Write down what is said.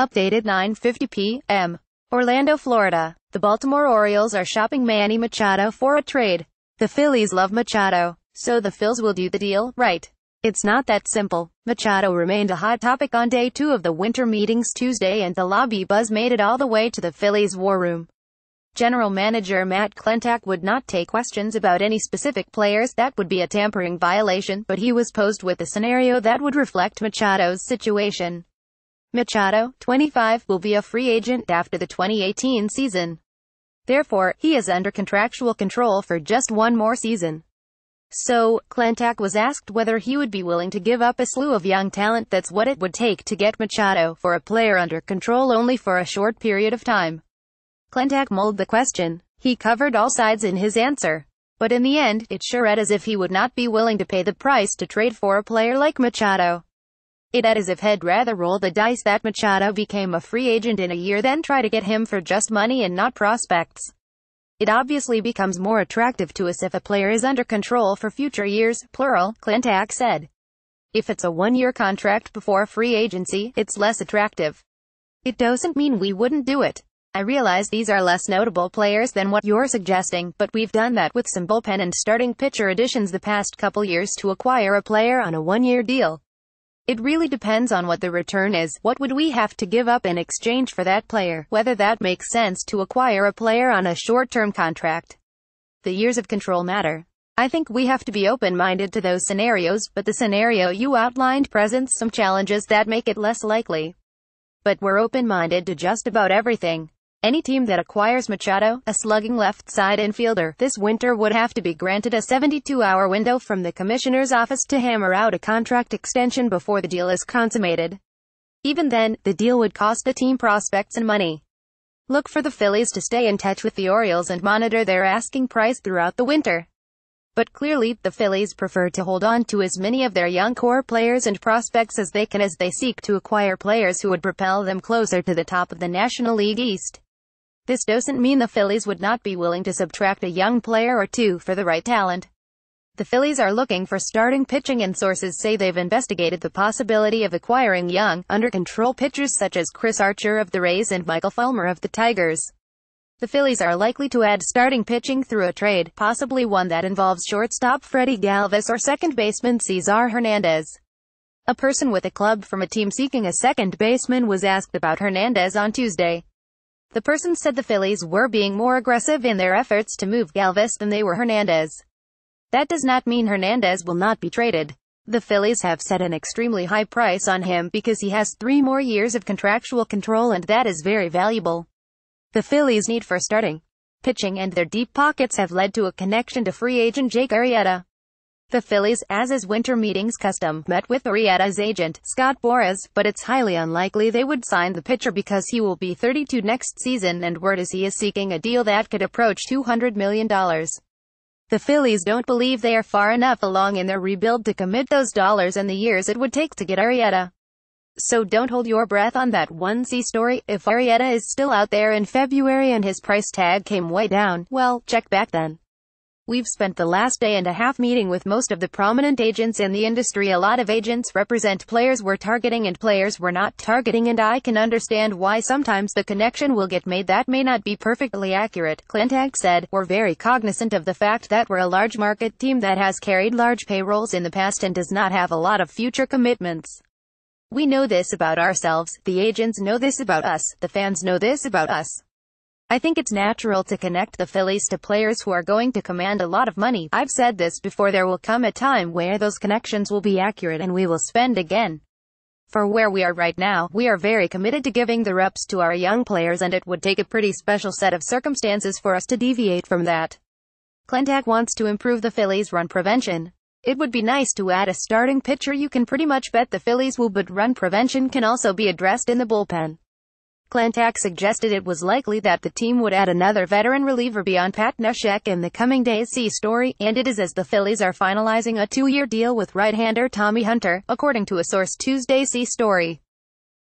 Updated 9:50 p.m. Orlando, Florida. The Baltimore Orioles are shopping Manny Machado for a trade. The Phillies love Machado, so the Phils will do the deal, right? It's not that simple. Machado remained a hot topic on day two of the winter meetings Tuesday and the lobby buzz made it all the way to the Phillies war room. General Manager Matt Klentak would not take questions about any specific players, that would be a tampering violation, but he was posed with a scenario that would reflect Machado's situation. Machado, 25, will be a free agent after the 2018 season. Therefore, he is under contractual control for just one more season. So, Klentak was asked whether he would be willing to give up a slew of young talent that's what it would take to get Machado for a player under control only for a short period of time. Klentak mulled the question. He covered all sides in his answer. But in the end, it sure read as if he would not be willing to pay the price to trade for a player like Machado. It is as if he'd rather roll the dice that Machado became a free agent in a year than try to get him for just money and not prospects. It obviously becomes more attractive to us if a player is under control for future years, plural, Clintack said. If it's a one-year contract before free agency, it's less attractive. It doesn't mean we wouldn't do it. I realize these are less notable players than what you're suggesting, but we've done that with some bullpen and starting pitcher additions the past couple years to acquire a player on a one-year deal. It really depends on what the return is. What would we have to give up in exchange for that player? Whether that makes sense to acquire a player on a short-term contract. The years of control matter. I think we have to be open-minded to those scenarios, but the scenario you outlined presents some challenges that make it less likely. But we're open-minded to just about everything. Any team that acquires Machado, a slugging left side infielder, this winter would have to be granted a 72-hour window from the commissioner's office to hammer out a contract extension before the deal is consummated. Even then, the deal would cost the team prospects and money. Look for the Phillies to stay in touch with the Orioles and monitor their asking price throughout the winter. But clearly, the Phillies prefer to hold on to as many of their young core players and prospects as they can as they seek to acquire players who would propel them closer to the top of the National League East. This doesn't mean the Phillies would not be willing to subtract a young player or two for the right talent. The Phillies are looking for starting pitching and sources say they've investigated the possibility of acquiring young, under-control pitchers such as Chris Archer of the Rays and Michael Fulmer of the Tigers. The Phillies are likely to add starting pitching through a trade, possibly one that involves shortstop Freddie Galvis or second baseman Cesar Hernandez. A person with a club from a team seeking a second baseman was asked about Hernandez on Tuesday. The person said the Phillies were being more aggressive in their efforts to move Galvis than they were Hernandez. That does not mean Hernandez will not be traded. The Phillies have set an extremely high price on him because he has three more years of contractual control and that is very valuable. The Phillies need for starting, pitching and their deep pockets have led to a connection to free agent Jake Arrieta. The Phillies, as is winter meetings custom, met with Arietta's agent, Scott Boras, but it's highly unlikely they would sign the pitcher because he will be 32 next season and word is he is seeking a deal that could approach $200 million. The Phillies don't believe they are far enough along in their rebuild to commit those dollars and the years it would take to get Arietta. So don't hold your breath on that 1C story. If Arietta is still out there in February and his price tag came way down, well, check back then. We've spent the last day and a half meeting with most of the prominent agents in the industry. A lot of agents represent players we're targeting and players we're not targeting and I can understand why sometimes the connection will get made that may not be perfectly accurate, Clintag said. We're very cognizant of the fact that we're a large market team that has carried large payrolls in the past and does not have a lot of future commitments. We know this about ourselves, the agents know this about us, the fans know this about us. I think it's natural to connect the Phillies to players who are going to command a lot of money. I've said this before there will come a time where those connections will be accurate and we will spend again. For where we are right now, we are very committed to giving the reps to our young players and it would take a pretty special set of circumstances for us to deviate from that. Clentac wants to improve the Phillies' run prevention. It would be nice to add a starting pitcher you can pretty much bet the Phillies will but run prevention can also be addressed in the bullpen. Klantak suggested it was likely that the team would add another veteran reliever beyond Pat Neshek in the coming days see story, and it is as the Phillies are finalizing a two-year deal with right-hander Tommy Hunter, according to a source Tuesday see story.